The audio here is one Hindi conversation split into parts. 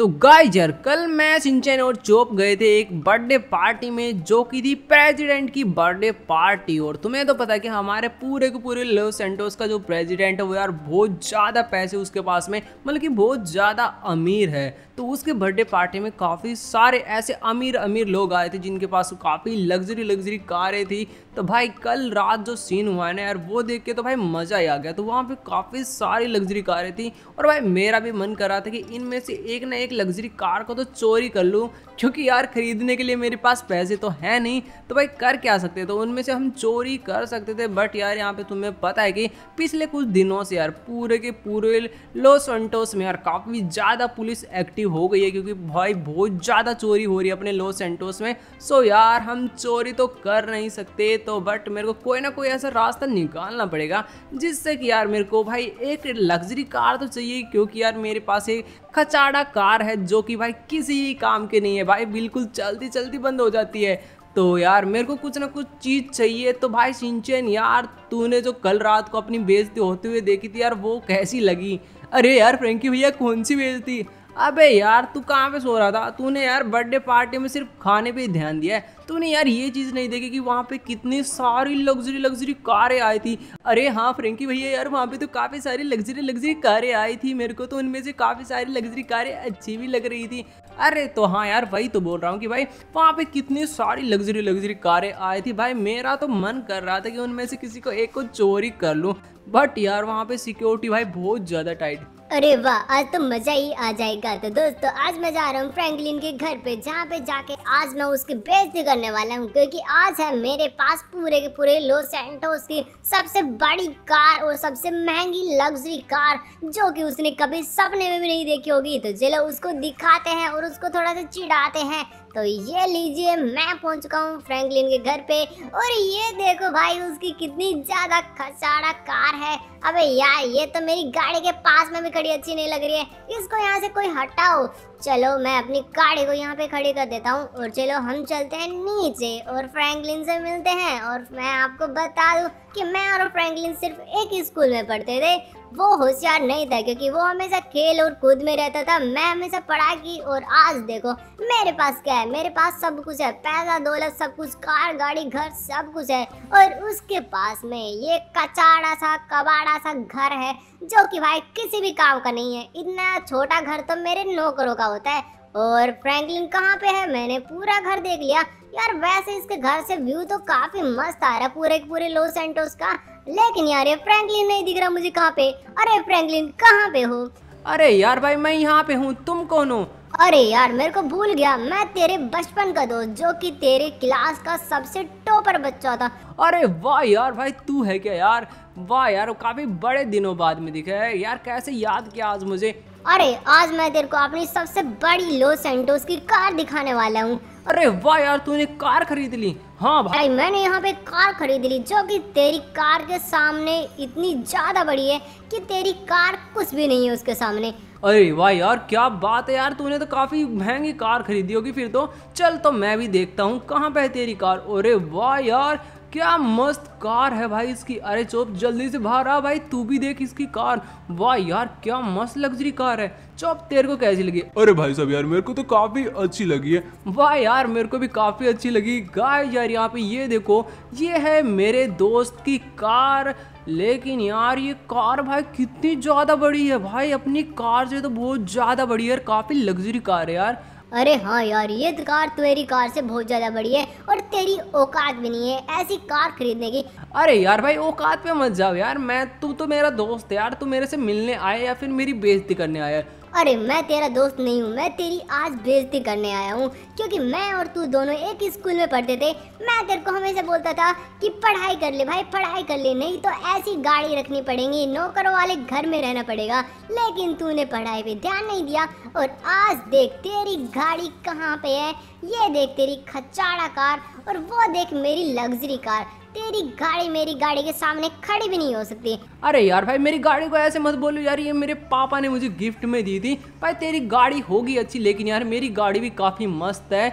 तो गाइजर कल मैं सिंचन और चोप गए थे एक बर्थडे पार्टी में जो कि थी प्रेसिडेंट की बर्थडे पार्टी और तुम्हें तो पता है कि हमारे पूरे के पूरे लव सेंटोस का जो प्रेसिडेंट है वो यार बहुत ज़्यादा पैसे उसके पास में मतलब कि बहुत ज़्यादा अमीर है तो उसके बर्थडे पार्टी में काफ़ी सारे ऐसे अमीर अमीर लोग आए थे जिनके पास काफ़ी लग्जरी लग्जरी कारें थी तो भाई कल रात जो सीन हुआ है ना यार वो देख के तो भाई मज़ा ही आ गया तो वहाँ पे काफ़ी सारी लग्जरी कारें थी और भाई मेरा भी मन कर रहा था कि इनमें से एक ना एक लग्जरी कार को तो चोरी कर लूँ क्योंकि यार ख़रीदने के लिए मेरे पास पैसे तो है नहीं तो भाई कर क्या सकते तो उनमें से हम चोरी कर सकते थे बट यार यहाँ पर तुम्हें पता है कि पिछले कुछ दिनों से यार पूरे के पूरे लॉस सेंटोस में यार काफ़ी ज़्यादा पुलिस एक्टिव हो गई है क्योंकि भाई बहुत ज़्यादा चोरी हो रही है अपने लॉस सेंटोस में सो यार हम चोरी तो कर नहीं सकते तो बट मेरे को कोई ना कोई ऐसा रास्ता निकालना पड़ेगा जिससे कि यार मेरे को भाई एक लग्जरी कार तो चाहिए क्योंकि यार मेरे पास एक खचाड़ा कार है जो कि भाई किसी काम के नहीं है भाई बिल्कुल चलती चलती बंद हो जाती है तो यार मेरे को कुछ ना कुछ चीज़ चाहिए तो भाई सिंचन यार तूने जो कल रात को अपनी बेजती होते हुए देखी थी यार वो कैसी लगी अरे यार फ्रेंकी भैया कौन सी बेजती अबे यार तू कहाँ पे सो रहा था तूने यार बर्थडे पार्टी में सिर्फ खाने पे ही ध्यान दिया है तूने यार ये चीज़ नहीं देखी कि वहाँ पे कितनी सारी लग्जरी लग्जरी कारें आई थी अरे हाँ फ्रेंकी भैया यार वहाँ पे तो काफ़ी सारी लग्जरी लग्जरी कारें आई थी मेरे को तो उनमें से काफ़ी सारी लग्जरी कारें अच्छी भी लग रही थी अरे तो हाँ यार वही तो बोल रहा हूँ कि भाई वहाँ पे कितनी सारी लग्जरी लग्जरी कारें आई थी भाई मेरा तो मन कर रहा था कि उनमें से किसी को एक को चोरी कर लूँ बट यार वहाँ पे सिक्योरिटी भाई बहुत ज़्यादा टाइट अरे वाह आज तो मजा ही आ जाएगा तो दोस्तों आज मैं जा रहा हूँ फ्रैंकलिन के घर पे जहाँ पे जाके आज मैं उसकी बेइज्जती करने वाला हूँ क्योंकि आज है मेरे पास पूरे के पूरे लॉस सेंटोस की सबसे बड़ी कार और सबसे महंगी लग्जरी कार जो कि उसने कभी सपने में भी नहीं देखी होगी तो चलो उसको दिखाते हैं और उसको थोड़ा सा चिढ़ाते हैं तो ये लीजिए मैं पहुंच चुका हूँ फ्रैंकलिन के घर पे और ये देखो भाई उसकी कितनी ज़्यादा खसाड़ा कार है अबे यार ये तो मेरी गाड़ी के पास में भी खड़ी अच्छी नहीं लग रही है इसको यहाँ से कोई हटाओ चलो मैं अपनी गाड़ी को यहाँ पे खड़ी कर देता हूँ और चलो हम चलते हैं नीचे और फ्रैंकलिन से मिलते हैं और मैं आपको बता दूँ कि मैं और फ्रैंकलिन सिर्फ एक स्कूल में पढ़ते थे वो होशियार नहीं था क्योंकि वो हमेशा खेल और कूद में रहता था मैं हमेशा पढ़ाई की और आज देखो मेरे पास क्या है मेरे पास सब कुछ है पैसा दौलत सब कुछ कार गाड़ी घर सब कुछ है और उसके पास में ये कचाड़ा सा कबाड़ा सा घर है जो कि भाई किसी भी काम का नहीं है इतना छोटा घर तो मेरे नौकरों का होता है और फ्रैंकलिन कहाँ पे है मैंने पूरा घर देख लिया यार वैसे इसके घर से व्यू तो काफी मस्त आ रहा है पूरे पूरे लॉस एंटोस का लेकिन यार ये फ्रैंकलिन नहीं दिख रहा मुझे कहाँ पे अरे फ्रैंकलिन कहाँ पे हो अरे यार भाई मैं यहाँ पे हूँ तुम कौन हो अरे यार मेरे को भूल गया मैं तेरे बचपन का दोस्त जो कि तेरे क्लास का सबसे टॉपर बच्चा था अरे वाह यार भाई तू है क्या यार वाह यार काफी बड़े दिनों बाद में दिखा है यार कैसे याद किया आज मुझे अरे आज मैं तेरे को अपनी सबसे बड़ी लो सेंटोस की कार दिखाने वाला हूँ अरे वाह यार तूने कार खरीद ली हाँ भाई मैंने यहाँ पे कार खरीद ली जो कि तेरी कार के सामने इतनी ज्यादा बड़ी है कि तेरी कार कुछ भी नहीं है उसके सामने अरे वाह यार क्या बात है यार तूने तो काफ़ी महंगी कार खरीदी होगी फिर तो चल तो मैं भी देखता हूँ कहाँ पे है तेरी कार अरे वाह यार क्या मस्त कार है भाई इसकी अरे चोप जल्दी से बाहर आ भाई तू भी देख इसकी कार वाह यार क्या मस्त लग्जरी कार है चोप तेरे को कैसी लगी अरे भाई साहब यार मेरे को तो काफी अच्छी लगी है वाह यार मेरे को भी काफी अच्छी लगी गाय यार यहाँ पे ये देखो ये है मेरे दोस्त की कार लेकिन यार ये कार भाई कितनी ज़्यादा बड़ी है भाई अपनी कार से तो बहुत ज़्यादा बड़ी है काफ़ी लग्जरी कार है यार अरे हाँ यार ये तो कार तेरी कार से बहुत ज़्यादा बड़ी है और तेरी औकात भी नहीं है ऐसी कार खरीदने की अरे यार भाई औकात पे मत जाओ यार मैं तू तो मेरा दोस्त है यार तू मेरे से मिलने आए या फिर मेरी बेइज्जती करने आया अरे मैं तेरा दोस्त नहीं हूँ मैं तेरी आज बेजती करने आया हूँ क्योंकि मैं और तू दोनों एक स्कूल में पढ़ते थे मैं तेरे को हमेशा बोलता था कि पढ़ाई कर ले भाई पढ़ाई कर ले नहीं तो ऐसी गाड़ी रखनी पड़ेगी नौकरों वाले घर में रहना पड़ेगा लेकिन तूने पढ़ाई पे ध्यान नहीं दिया और आज देख तेरी गाड़ी कहाँ पे है ये देख तेरी खचाड़ा कार और वो देख मेरी लग्जरी कार तेरी गाड़ी मेरी गाड़ी के सामने खड़ी भी नहीं हो सकती अरे यार भाई मेरी गाड़ी को ऐसे मत बोलो यार ये मेरे पापा ने मुझे गिफ्ट में दी थी भाई तेरी गाड़ी होगी अच्छी लेकिन यार मेरी गाड़ी भी काफी मस्त है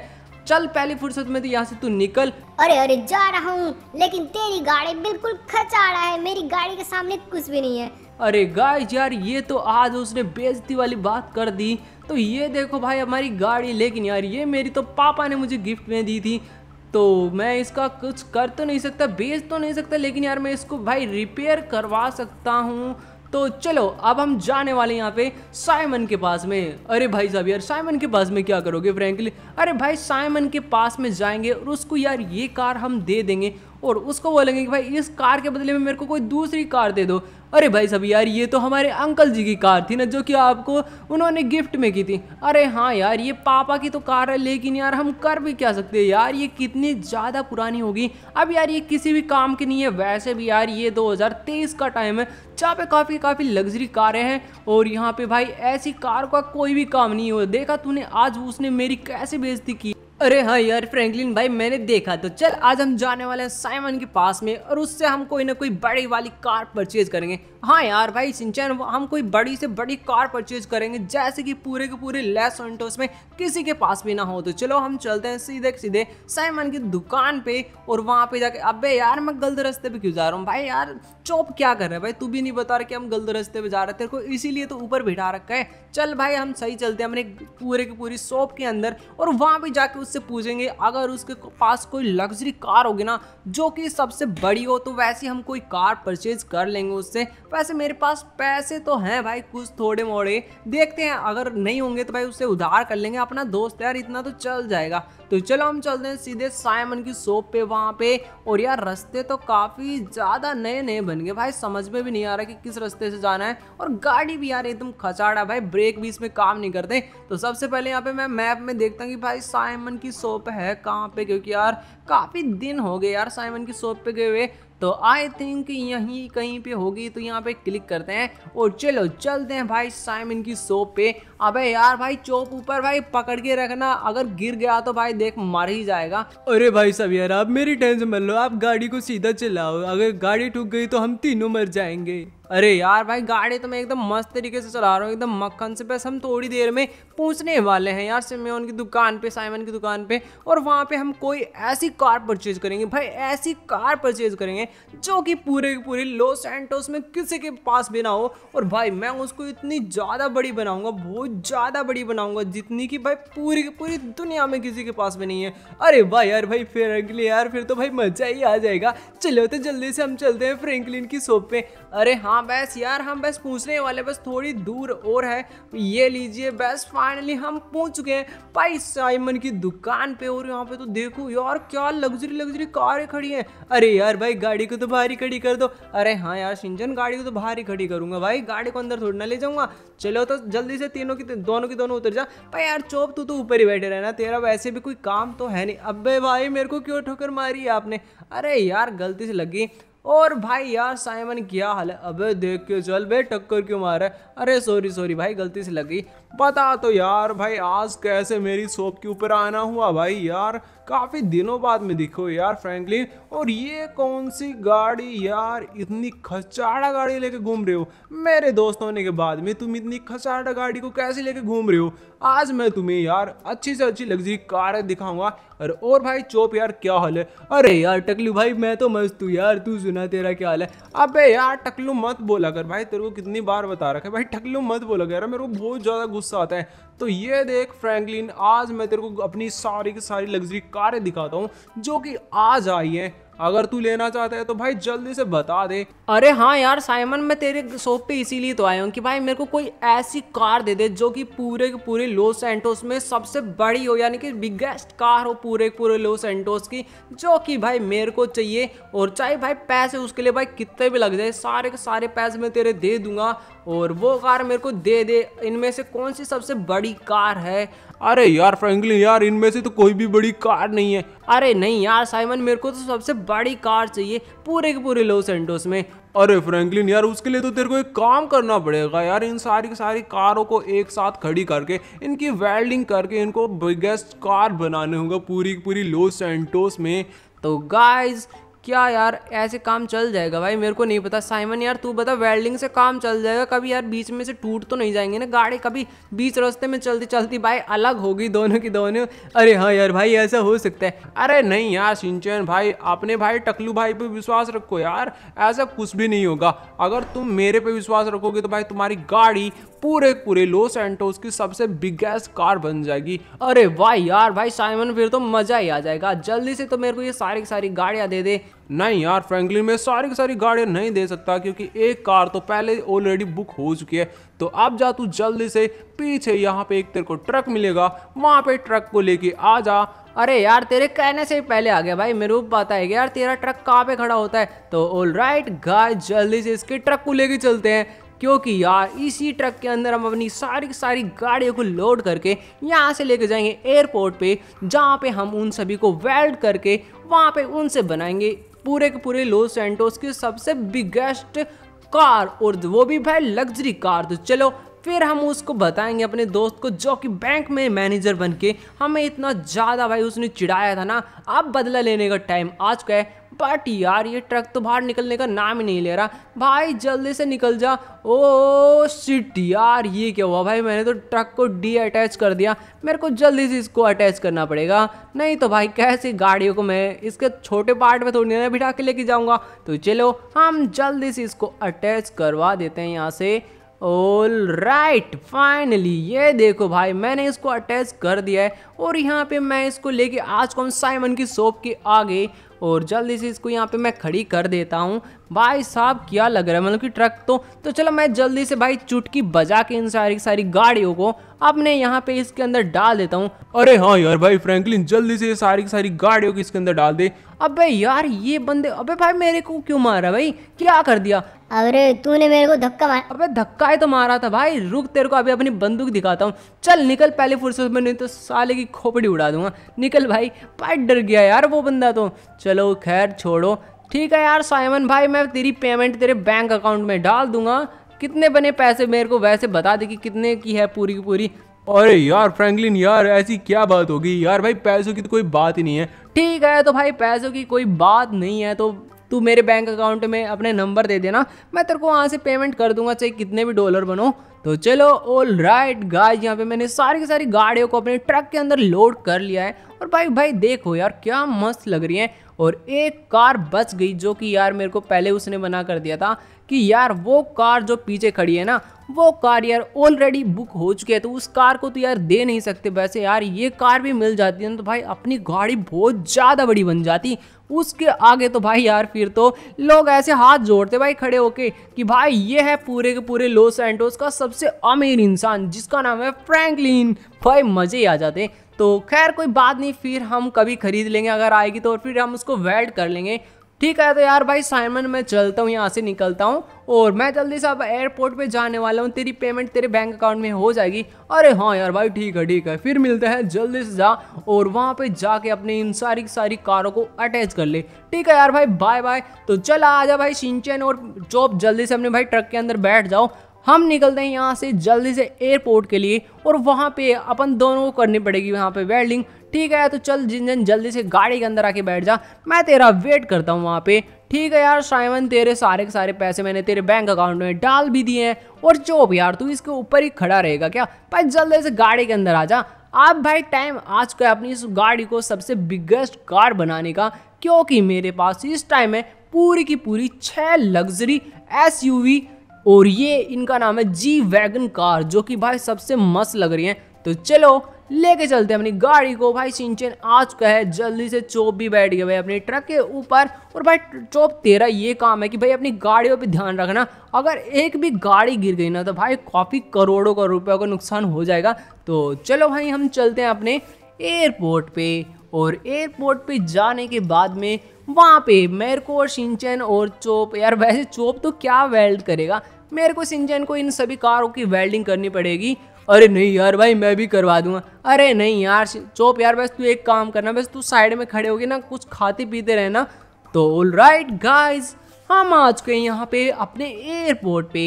चल पहली फुर्सत में तो यहाँ से तू निकल अरे अरे जा रहा हूँ लेकिन तेरी गाड़ी बिल्कुल खचाड़ा है मेरी गाड़ी के सामने कुछ भी नहीं है अरे गाइस यार ये तो आज उसने बेजती वाली बात कर दी तो ये देखो भाई हमारी गाड़ी लेकिन यार ये मेरी तो पापा ने मुझे गिफ्ट में दी थी तो मैं इसका कुछ कर तो नहीं सकता बेच तो नहीं सकता लेकिन यार मैं इसको भाई रिपेयर करवा सकता हूँ तो चलो अब हम जाने वाले यहाँ पे साइमन के पास में अरे भाई साहब यार साइमन के पास में क्या करोगे फ्रैंकली अरे भाई साइमन के पास में जाएंगे और उसको यार ये कार हम दे देंगे और उसको बोलेंगे कि भाई इस कार के बदले में मेरे को कोई दूसरी कार दे दो अरे भाई सभी यार ये तो हमारे अंकल जी की कार थी ना जो कि आपको उन्होंने गिफ्ट में की थी अरे हाँ यार ये पापा की तो कार है लेकिन यार हम कर भी क्या सकते हैं यार ये कितनी ज़्यादा पुरानी होगी अब यार ये किसी भी काम की नहीं है वैसे भी यार ये 2023 का टाइम है जहाँ पे काफ़ी काफ़ी लग्जरी कारें हैं और यहाँ पे भाई ऐसी कार का कोई भी काम नहीं हो देखा तूने आज उसने मेरी कैसे बेजती की अरे हाँ यार फ्रैंकलिन भाई मैंने देखा तो चल आज हम जाने वाले हैं साइमन के पास में और उससे हम कोई ना कोई बड़ी वाली कार परचेज करेंगे हाँ यार भाई सिंचन हम कोई बड़ी से बड़ी कार परचेज करेंगे जैसे कि पूरे के पूरे लेस सेंटोस में किसी के पास भी ना हो तो चलो हम चलते हैं सीधे सीधे साइमन की दुकान पे और वहाँ पे जाके अबे यार मैं गलत रास्ते पे क्यों जा रहा हूँ भाई यार चौप क्या कर रहे हैं भाई तू भी नहीं बता रहा कि हम गलत रास्ते पे जा रहे तेरे को इसीलिए तो ऊपर बिठा रखा है चल भाई हम सही चलते हैं अपने पूरे की पूरी शॉप के अंदर और वहाँ पर जाके उससे पूछेंगे अगर उसके पास कोई लग्जरी कार होगी ना जो कि सबसे बड़ी हो तो वैसे हम कोई कार परचेज कर लेंगे उससे वैसे मेरे पास पैसे तो हैं भाई कुछ थोड़े मोड़े देखते हैं अगर नहीं होंगे तो भाई उससे उधार कर लेंगे अपना दोस्त यार इतना तो चल जाएगा तो चलो हम चलते हैं सीधे साइमन की शॉप पे वहाँ पे और यार रास्ते तो काफ़ी ज़्यादा नए नए बन गए भाई समझ में भी नहीं आ रहा कि किस रास्ते से जाना है और गाड़ी भी यार एकदम खचाड़ा भाई ब्रेक भी इसमें काम नहीं करते तो सबसे पहले यहाँ पे मैं मैप में देखता हूँ कि भाई साइमन की शॉप है कहाँ पे क्योंकि यार काफ़ी दिन हो गए यार साइमन की शॉप पे गए हुए तो आई थिंक यहीं कहीं पे होगी तो यहाँ पे क्लिक करते हैं और चलो चलते हैं भाई साइमन की शॉप पे अबे यार भाई चौक ऊपर भाई पकड़ के रखना अगर गिर गया तो भाई देख मर ही जाएगा अरे भाई सब यार आप मेरी टेंशन मत लो आप गाड़ी को सीधा चलाओ अगर गाड़ी टूट गई तो हम तीनों मर जाएंगे अरे यार भाई गाड़ी तो मैं एकदम मस्त तरीके से चला रहा हूँ एकदम मक्खन से बस हम थोड़ी देर में पहुँचने वाले हैं यार सिमेन की दुकान पे साइमन की दुकान पे और वहाँ पे हम कोई ऐसी कार परचेज करेंगे भाई ऐसी कार परचेज करेंगे जो कि पूरे की पूरी लॉस एंटोस में किसी के पास भी ना हो और भाई मैं उसको इतनी ज़्यादा बड़ी बनाऊँगा बहुत कुछ ज़्यादा बड़ी बनाऊंगा जितनी कि भाई पूरी की पूरी दुनिया में किसी के पास में नहीं है अरे भाई यार भाई फिर अगले यार फिर तो भाई मज़ा ही आ जाएगा चलो तो जल्दी से हम चलते हैं फ्रेंकलिन की शॉप पे अरे हाँ बस यार हम बस पूछने वाले बस थोड़ी दूर और है ये लीजिए बस फाइनली हम पहुँच चुके हैं भाई साइमन की दुकान पे और यहाँ पे तो देखो यार क्या लग्जरी लग्जरी कारें खड़ी हैं अरे यार भाई गाड़ी को तो भारी खड़ी कर दो अरे हाँ यार सिंजन गाड़ी को तो भारी खड़ी करूंगा भाई गाड़ी को अंदर थोड़ी ना ले जाऊंगा चलो तो जल्दी से तीनों की तो दोनों की दोनों उतर जा भाई यार चोप तू तो ऊपर ही बैठे रहना तेरा वैसे भी कोई काम तो है नहीं अबे भाई मेरे को क्यों ठोकर मारी आपने अरे यार गलती से लगी और भाई यार साइमन क्या हाल है अबे देख के चल बे टक्कर क्यों रहा है अरे सॉरी सॉरी भाई गलती से लगी बता तो यार भाई आज कैसे मेरी शॉप के ऊपर आना हुआ भाई यार काफ़ी दिनों बाद में दिखो यार फ्रेंकली और ये कौन सी गाड़ी यार इतनी खचाड़ा गाड़ी लेके घूम रहे हो मेरे दोस्त होने के बाद में तुम इतनी खचाड़ा गाड़ी को कैसे लेके घूम रहे हो आज मैं तुम्हें यार अच्छी से अच्छी लग्जरी कार दिखाऊंगा अरे और भाई चोप यार क्या हाल है अरे यार टकलू भाई मैं तो मस्त हूँ यार तू सुना तेरा क्या हाल है अबे यार टकलू मत बोला कर भाई तेरे को कितनी बार बता रखा है भाई टकलू मत बोला कर मेरे को बहुत ज़्यादा गुस्सा आता है तो ये देख फ्रैंकलिन आज मैं तेरे को अपनी सारी की सारी लग्जरी कारें दिखाता हूँ जो कि आज आई हैं अगर तू लेना चाहता है तो भाई जल्दी से बता दे अरे हाँ यार साइमन मैं तेरे शॉप पे इसीलिए तो आया हूँ कि भाई मेरे को कोई ऐसी कार दे दे जो कि पूरे के पूरे लॉस सेंटोस में सबसे बड़ी हो यानी कि बिगेस्ट कार हो पूरे पूरे लॉस सेंटोस की जो कि भाई मेरे को चाहिए और चाहे भाई पैसे उसके लिए भाई कितने भी लग जाए सारे के सारे पैसे मैं तेरे दे दूंगा और वो कार मेरे को दे दे इनमें से कौन सी सबसे बड़ी कार है अरे यार फ्रेंकली यार इनमें से तो कोई भी बड़ी कार नहीं है अरे नहीं यार साइमन मेरे को तो सबसे बड़ी कार चाहिए पूरे के पूरे लॉस एंडोस में अरे फ्रैंकलिन यार उसके लिए तो तेरे को एक काम करना पड़ेगा यार इन सारी की सारी कारों को एक साथ खड़ी करके इनकी वेल्डिंग करके इनको बिगेस्ट कार बनाने होगा पूरी की पूरी लॉस एंटोस में तो गाइज क्या यार ऐसे काम चल जाएगा भाई मेरे को नहीं पता साइमन यार तू बता वेल्डिंग से काम चल जाएगा कभी यार बीच में से टूट तो नहीं जाएंगे ना गाड़ी कभी बीच रास्ते में चलती चलती भाई अलग होगी दोनों की दोनों अरे हाँ यार भाई ऐसा हो सकता है अरे नहीं यार सिंचन भाई अपने भाई टकलू भाई पर विश्वास रखो यार ऐसा कुछ भी नहीं होगा अगर तुम मेरे पे विश्वास रखोगे तो भाई तुम्हारी गाड़ी पूरे पूरे लॉस एंटोस की सबसे बिगेस्ट कार बन जाएगी अरे वाह यार भाई साइमन फिर तो मजा ही आ जाएगा जल्दी से तो मेरे को ये सारी की सारी गाड़ियाँ दे दे नहीं यार फ्रैंकलिन में सारी की सारी गाड़ियाँ नहीं दे सकता क्योंकि एक कार तो पहले ऑलरेडी बुक हो चुकी है तो अब जा तू जल्दी से पीछे यहाँ पे एक तेरे को ट्रक मिलेगा वहाँ पे ट्रक को लेके आ जा अरे यार तेरे कहने से ही पहले आ गया भाई मेरे को पता है यार तेरा ट्रक कहाँ पे खड़ा होता है तो ऑल राइट गाय जल्दी से इसके ट्रक को लेके चलते हैं क्योंकि यार इसी ट्रक के अंदर हम अपनी सारी सारी गाड़ियों को लोड करके यहाँ से लेके जाएंगे एयरपोर्ट पे जहाँ पे हम उन सभी को वेल्ड करके वहाँ पे उनसे बनाएंगे पूरे के पूरे लोस एंटोस की सबसे बिगेस्ट कार और वो भी भाई लग्जरी कार तो चलो फिर हम उसको बताएंगे अपने दोस्त को जो कि बैंक में मैनेजर बन के हमें इतना ज़्यादा भाई उसने चिढ़ाया था ना अब बदला लेने का टाइम आज का है बट यार ये ट्रक तो बाहर निकलने का नाम ही नहीं ले रहा भाई जल्दी से निकल जा ओ सिट यार ये क्या हुआ भाई मैंने तो ट्रक को डी अटैच कर दिया मेरे को जल्दी से इसको अटैच करना पड़ेगा नहीं तो भाई कैसी गाड़ियों को मैं इसके छोटे पार्ट में थोड़ी ना बिठा के लेके जाऊँगा तो चलो हम जल्दी से इसको अटैच करवा देते हैं यहाँ से ऑल राइट फाइनली ये देखो भाई मैंने इसको अटैच कर दिया है और यहाँ पे मैं इसको लेके आज कौन साइमन की शॉप के आगे और जल्दी से इसको यहाँ पे मैं खड़ी कर देता हूँ भाई साहब क्या लग रहा है मतलब कि ट्रक तो तो चलो मैं जल्दी से भाई चुटकी बजा के इन सारी सारी गाड़ियों को अपने यहाँ पे इसके अंदर डाल देता हूँ अरे हाँ यार भाई फ्रैंकलिन जल्दी से ये सारी की सारी गाड़ियों को इसके अंदर डाल दे अबे यार ये बंदे अबे भाई मेरे को क्यों मारा भाई क्या कर दिया अरे तूने मेरे को धक्का मारा अबे धक्का ही तो मारा था भाई रुक तेरे को अभी अपनी बंदूक दिखाता हूँ चल निकल पहले फुर्सत में नहीं तो साले की खोपड़ी उड़ा दूंगा निकल भाई भाई डर गया यार वो बंदा तो चलो खैर छोड़ो ठीक है यार साइमन भाई मैं तेरी पेमेंट तेरे बैंक अकाउंट में डाल दूंगा कितने बने पैसे मेरे को वैसे बता दे कि कितने की है पूरी की पूरी अरे यार फ्रैंकलिन यार ऐसी क्या बात होगी यार भाई पैसों की तो कोई बात ही नहीं है ठीक है तो भाई पैसों की कोई बात नहीं है तो तू मेरे बैंक अकाउंट में अपने नंबर दे देना मैं तेरे को वहाँ से पेमेंट कर दूंगा चाहे कितने भी डॉलर बनो तो चलो ऑल राइट गाइस यहाँ पे मैंने सारी की सारी गाड़ियों को अपने ट्रक के अंदर लोड कर लिया है और भाई भाई देखो यार क्या मस्त लग रही है और एक कार बच गई जो कि यार मेरे को पहले उसने मना कर दिया था कि यार वो कार जो पीछे खड़ी है ना वो कार यार ऑलरेडी बुक हो चुकी है तो उस कार को तो यार दे नहीं सकते वैसे यार ये कार भी मिल जाती है ना तो भाई अपनी गाड़ी बहुत ज़्यादा बड़ी बन जाती उसके आगे तो भाई यार फिर तो लोग ऐसे हाथ जोड़ते भाई खड़े होके कि भाई ये है पूरे के पूरे लॉस एंटोस का सबसे अमीर इंसान जिसका नाम है फ्रैंकलिन भाई मज़े आ जाते तो खैर कोई बात नहीं फिर हम कभी खरीद लेंगे अगर आएगी तो और फिर हम उसको वेल्ड कर लेंगे ठीक है तो यार भाई साइमन मैं चलता हूँ यहाँ से निकलता हूँ और मैं जल्दी से अब एयरपोर्ट पे जाने वाला हूँ तेरी पेमेंट तेरे बैंक अकाउंट में हो जाएगी अरे हाँ यार भाई ठीक है ठीक है फिर मिलते हैं जल्दी से जा और वहाँ पे जाके अपने इन सारी सारी कारों को अटैच कर ले ठीक है यार भाई बाय बाय तो चल आ जा भाई सिंचन और चौप जल्दी से अपने भाई ट्रक के अंदर बैठ जाओ हम निकलते हैं यहाँ से जल्दी से एयरपोर्ट के लिए और वहाँ पे अपन दोनों को करनी पड़ेगी वहाँ पे वेल्डिंग ठीक है तो चल जिन जिन जल्दी से गाड़ी के अंदर आके बैठ जा मैं तेरा वेट करता हूँ वहाँ पे ठीक है यार साइमन तेरे सारे के सारे पैसे मैंने तेरे बैंक अकाउंट में डाल भी दिए हैं और चौप यार तू इसके ऊपर ही खड़ा रहेगा क्या भाई जल्दी से गाड़ी के अंदर आ जा आप भाई टाइम आ चुका है अपनी इस गाड़ी को सबसे बिगेस्ट कार बनाने का क्योंकि मेरे पास इस टाइम में पूरी की पूरी छः लग्जरी एस और ये इनका नाम है जी वैगन कार जो कि भाई सबसे मस्त लग रही है तो चलो लेके चलते हैं अपनी गाड़ी को भाई सिंचन आ चुका है जल्दी से चोप भी बैठ गया भाई अपने ट्रक के ऊपर और भाई चोप तेरा ये काम है कि भाई अपनी गाड़ियों पे ध्यान रखना अगर एक भी गाड़ी गिर गई ना तो भाई काफ़ी करोड़ों का रुपयों का नुकसान हो जाएगा तो चलो भाई हम चलते हैं अपने एयरपोर्ट पे और एयरपोर्ट पे जाने के बाद में वहाँ पे मेरे को और सिंचन और चोप यार वैसे चोप तो क्या वेल्ड करेगा मेरे को इस इंजन को इन सभी कारों की वेल्डिंग करनी पड़ेगी अरे नहीं यार भाई मैं भी करवा दूंगा अरे नहीं यार चोप यार बस तू एक काम करना बस तू साइड में खड़े होगी ना कुछ खाते पीते रहना तो ऑल राइट गाइज हम आज के यहाँ पे अपने एयरपोर्ट पे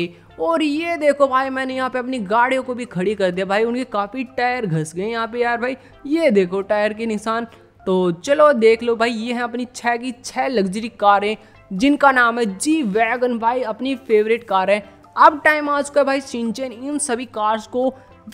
और ये देखो भाई मैंने यहाँ पे अपनी गाड़ियों को भी खड़ी कर दिया भाई उनके काफ़ी टायर घस गए यहाँ पे यार भाई ये देखो टायर के निशान तो चलो देख लो भाई ये हैं अपनी छः की छः लग्जरी कारें जिनका नाम है जी वैगन भाई अपनी फेवरेट कार है अब टाइम आ चुका है भाई सिंचन इन सभी कार्स को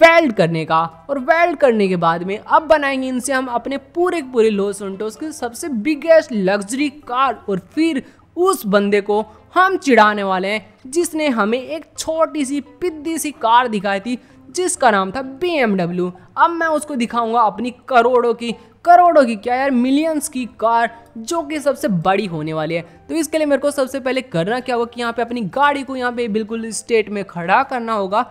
वेल्ड करने का और वेल्ड करने के बाद में अब बनाएंगे इनसे हम अपने पूरे पूरे लोस एंटोस की सबसे बिगेस्ट लग्जरी कार और फिर उस बंदे को हम चिढ़ाने वाले हैं जिसने हमें एक छोटी सी पिद्दी सी कार दिखाई थी जिसका नाम था बी अब मैं उसको दिखाऊंगा अपनी करोड़ों की करोड़ों की क्या यार मिलियंस की कार जो कि सबसे बड़ी होने वाली है तो इसके लिए मेरे को सबसे पहले करना क्या होगा कि यहाँ पे अपनी गाड़ी को यहाँ पे बिल्कुल स्टेट में खड़ा करना होगा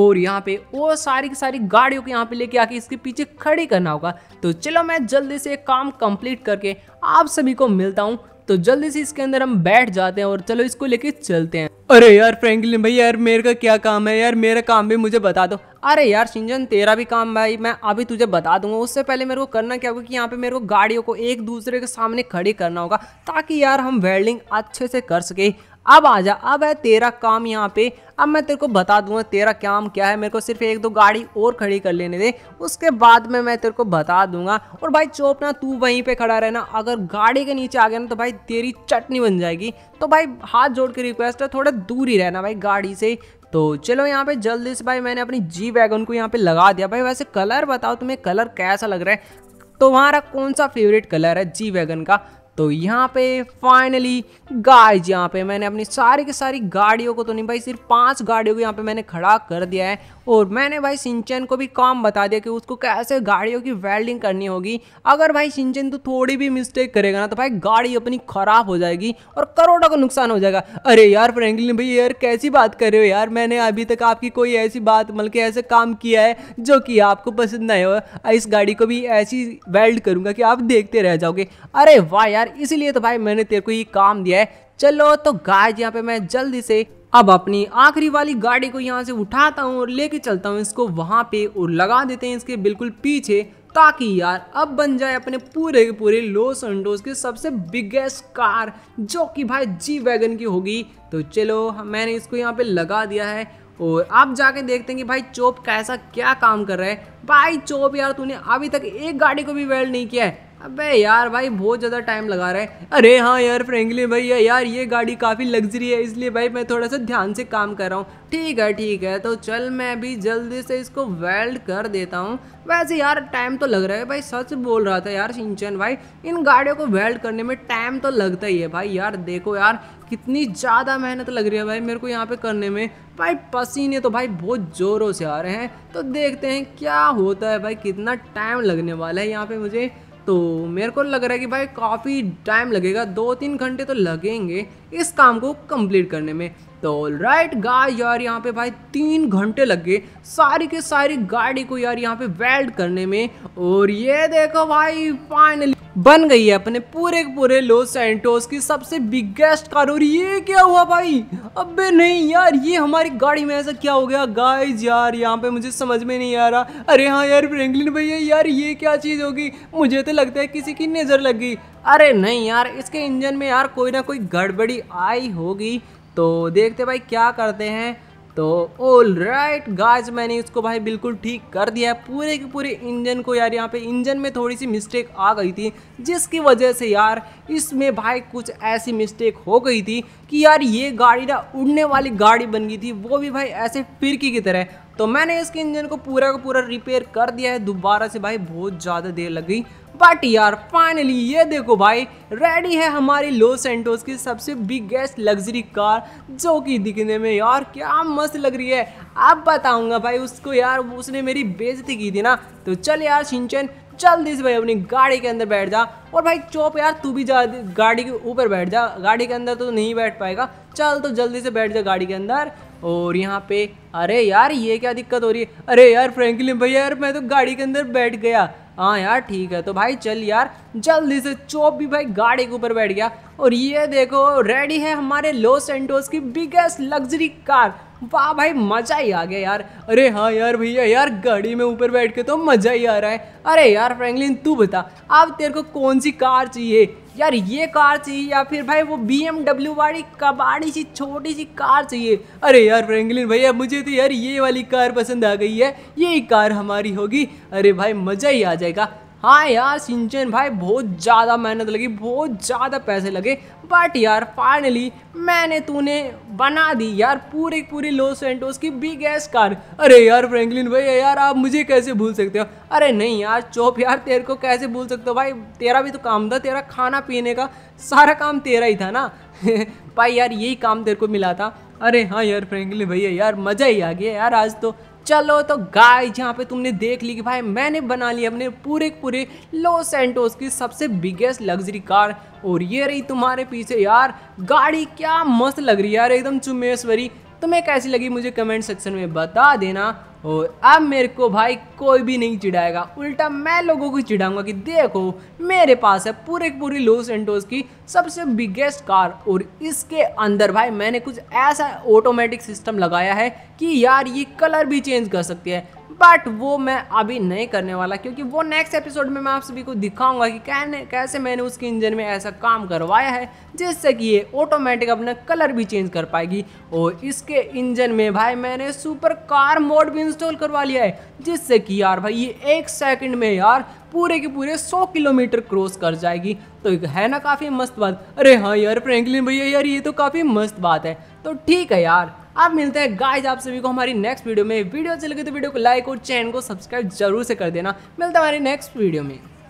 और यहाँ पे वो सारी की सारी गाड़ियों को यहाँ पे लेके आके इसके पीछे खड़ी करना होगा तो चलो मैं जल्दी से काम कंप्लीट करके आप सभी को मिलता हूँ तो जल्दी से इसके अंदर हम बैठ जाते हैं और चलो इसको लेके चलते हैं अरे यार फ्रैंकलिन भाई यार मेरे का क्या काम है यार मेरा काम भी मुझे बता दो अरे यार सिंजन तेरा भी काम भाई मैं अभी तुझे बता दूंगा उससे पहले मेरे को करना क्या होगा कि यहाँ पे मेरे को गाड़ियों को एक दूसरे के सामने खड़ी करना होगा ताकि यार हम वेल्डिंग अच्छे से कर सके अब आ जा अब है तेरा काम यहाँ पे अब मैं तेरे को बता दूंगा तेरा काम क्या है मेरे को सिर्फ एक दो गाड़ी और खड़ी कर लेने दे उसके बाद में मैं तेरे को बता दूंगा और भाई चोपना तू वहीं पे खड़ा रहना अगर गाड़ी के नीचे आ गया ना तो भाई तेरी चटनी बन जाएगी तो भाई हाथ जोड़ के रिक्वेस्ट है थोड़ा दूर ही रहना भाई गाड़ी से तो चलो यहाँ पे जल्दी से भाई मैंने अपनी जी वैगन को यहाँ पे लगा दिया भाई वैसे कलर बताओ तुम्हें कलर कैसा लग रहा है तुम्हारा तो कौन सा फेवरेट कलर है जी वैगन का तो यहाँ पे फाइनली गाइज यहाँ पे मैंने अपनी सारी की सारी गाड़ियों को तो नहीं भाई सिर्फ पांच गाड़ियों को यहाँ पे मैंने खड़ा कर दिया है और मैंने भाई सिंचन को भी काम बता दिया कि उसको कैसे गाड़ियों की वेल्डिंग करनी होगी अगर भाई सिंचन तो थोड़ी भी मिस्टेक करेगा ना तो भाई गाड़ी अपनी ख़राब हो जाएगी और करोड़ों का नुकसान हो जाएगा अरे यार फ्रैंकलिन भाई यार कैसी बात कर रहे हो यार मैंने अभी तक आपकी कोई ऐसी बात मतलब कि ऐसे काम किया है जो कि आपको पसंद नहीं हो इस गाड़ी को भी ऐसी वेल्ड करूँगा कि आप देखते रह जाओगे अरे वाह यार इसीलिए तो भाई मैंने तेरे को ये काम दिया है चलो तो गाय यहाँ पे मैं जल्दी से अब अपनी आखिरी वाली गाड़ी को यहाँ से उठाता हूँ और लेके चलता हूँ इसको वहाँ पे और लगा देते हैं इसके बिल्कुल पीछे ताकि यार अब बन जाए अपने पूरे के पूरे लोस एंडोज की सबसे बिगेस्ट कार जो कि भाई जी वैगन की होगी तो चलो मैंने इसको यहाँ पे लगा दिया है और आप जाके देखते हैं कि भाई चोप कैसा क्या काम कर रहा है भाई चोप यार तूने अभी तक एक गाड़ी को भी वेल्ड नहीं किया है अबे यार भाई बहुत ज़्यादा टाइम लगा रहा है अरे हाँ यार फ्रेंकली भैया यार ये गाड़ी काफ़ी लग्जरी है इसलिए भाई मैं थोड़ा सा ध्यान से काम कर रहा हूँ ठीक है ठीक है तो चल मैं अभी जल्दी से इसको वेल्ड कर देता हूँ वैसे यार टाइम तो लग रहा है भाई सच बोल रहा था यार सिंचन भाई इन गाड़ियों को वेल्ड करने में टाइम तो लगता ही है भाई यार देखो यार कितनी ज़्यादा मेहनत लग रही है भाई मेरे को यहाँ पे करने में भाई पसीने तो भाई बहुत ज़ोरों से आ रहे हैं तो देखते हैं क्या होता है भाई कितना टाइम लगने वाला है यहाँ पे मुझे तो मेरे को लग रहा है कि भाई काफ़ी टाइम लगेगा दो तीन घंटे तो लगेंगे इस काम को कंप्लीट करने में तो राइट गाय यार यहाँ पे भाई तीन घंटे लग गए सारी के सारी गाड़ी को यार यहाँ पे वेल्ड करने में और ये देखो भाई फाइनली बन गई है अपने पूरे पूरे लो सेंटोस की सबसे बिगेस्ट कार और ये क्या हुआ भाई अबे नहीं यार ये हमारी गाड़ी में ऐसा क्या हो गया गाइस यार यहाँ पे मुझे समझ में नहीं आ रहा अरे हाँ यार फ्रेंकलिन भैया यार ये क्या चीज़ होगी मुझे तो लगता है किसी की नज़र लगी अरे नहीं यार इसके इंजन में यार कोई ना कोई गड़बड़ी आई होगी तो देखते भाई क्या करते हैं तो ऑल राइट गाज मैंने इसको भाई बिल्कुल ठीक कर दिया है पूरे के पूरे इंजन को यार यहाँ पे इंजन में थोड़ी सी मिस्टेक आ गई थी जिसकी वजह से यार इसमें भाई कुछ ऐसी मिस्टेक हो गई थी कि यार ये गाड़ी ना उड़ने वाली गाड़ी बन गई थी वो भी भाई ऐसे फिरकी की तरह तो मैंने इसके इंजन को पूरा का पूरा रिपेयर कर दिया है दोबारा से भाई बहुत ज़्यादा देर लग गई बट यार फाइनली ये देखो भाई रेडी है हमारी लो सेंटोस की सबसे बिगेस्ट लग्जरी कार जो कि दिखने में यार क्या मस्त लग रही है अब बताऊंगा भाई उसको यार उसने मेरी बेजती की थी ना तो चल यार सिंचन जल्दी से भाई अपनी गाड़ी के अंदर बैठ जा और भाई चौप यार तू भी जा गाड़ी के ऊपर बैठ जा गाड़ी के अंदर तो नहीं बैठ पाएगा चल तो जल्दी से बैठ जा गाड़ी के अंदर और यहाँ पे अरे यार ये क्या दिक्कत हो रही है अरे यार फ्रेंकली भाई यार मैं तो गाड़ी के अंदर बैठ गया हाँ यार ठीक है तो भाई चल यार जल्दी से चौप भी भाई गाड़ी के ऊपर बैठ गया और ये देखो रेडी है हमारे लॉस एंडोस की बिगेस्ट लग्जरी कार वाह भाई मज़ा ही आ गया यार अरे हाँ यार भैया यार गाड़ी में ऊपर बैठ के तो मज़ा ही आ रहा है अरे यार फ्रैंकलिन तू बता अब तेरे को कौन सी कार चाहिए यार ये कार चाहिए या फिर भाई वो बी एमडब्ल्यू वाली कबाड़ी सी छोटी सी कार चाहिए अरे यार फ्रैंकलिन भैया मुझे तो यार ये वाली कार पसंद आ गई है यही कार हमारी होगी अरे भाई मज़ा ही आ जाएगा हाँ यार सिंचन भाई बहुत ज़्यादा मेहनत लगी बहुत ज़्यादा पैसे लगे बट यार फाइनली मैंने तूने बना दी यार पूरे पूरी लॉस सेंटोस की बिगेस्ट कार अरे यार फ्रैंकलिन भाई यार आप मुझे कैसे भूल सकते हो अरे नहीं यार चौप यार तेरे को कैसे भूल सकते हो भाई तेरा भी तो काम था तेरा खाना पीने का सारा काम तेरा ही था ना भाई यार यही काम तेरे को मिला था अरे हाँ यार फ्रैंकलिन भैया यार मज़ा ही आ गया यार आज तो चलो तो गाय जहाँ पे तुमने देख ली कि भाई मैंने बना लिया अपने पूरे पूरे लॉस सेंटोस की सबसे बिगेस्ट लग्जरी कार और ये रही तुम्हारे पीछे यार गाड़ी क्या मस्त लग रही यार एकदम चुमेश्वरी तुम्हें कैसी लगी मुझे कमेंट सेक्शन में बता देना और अब मेरे को भाई कोई भी नहीं चिढ़ाएगा उल्टा मैं लोगों को चिढ़ाऊंगा कि देखो मेरे पास है पूरे पूरी लोस एंडोज की सबसे बिगेस्ट कार और इसके अंदर भाई मैंने कुछ ऐसा ऑटोमेटिक सिस्टम लगाया है कि यार ये कलर भी चेंज कर सकती है बट वो मैं अभी नहीं करने वाला क्योंकि वो नेक्स्ट एपिसोड में मैं आप सभी को दिखाऊंगा कि कहने कैसे मैंने उसके इंजन में ऐसा काम करवाया है जिससे कि ये ऑटोमेटिक अपना कलर भी चेंज कर पाएगी और इसके इंजन में भाई मैंने सुपर कार मोड भी इंस्टॉल करवा लिया है जिससे कि यार भाई ये एक सेकंड में यार पूरे के पूरे 100 किलोमीटर क्रॉस कर जाएगी तो है ना काफ़ी मस्त बात अरे हाँ यार फ्रेंकलिन भैया यार ये तो काफ़ी मस्त बात है तो ठीक है यार आप मिलते हैं गाइस आप सभी को हमारी नेक्स्ट वीडियो में वीडियो अच्छी लगे तो वीडियो को लाइक और चैनल को सब्सक्राइब जरूर से कर देना मिलता है हमारी नेक्स्ट वीडियो में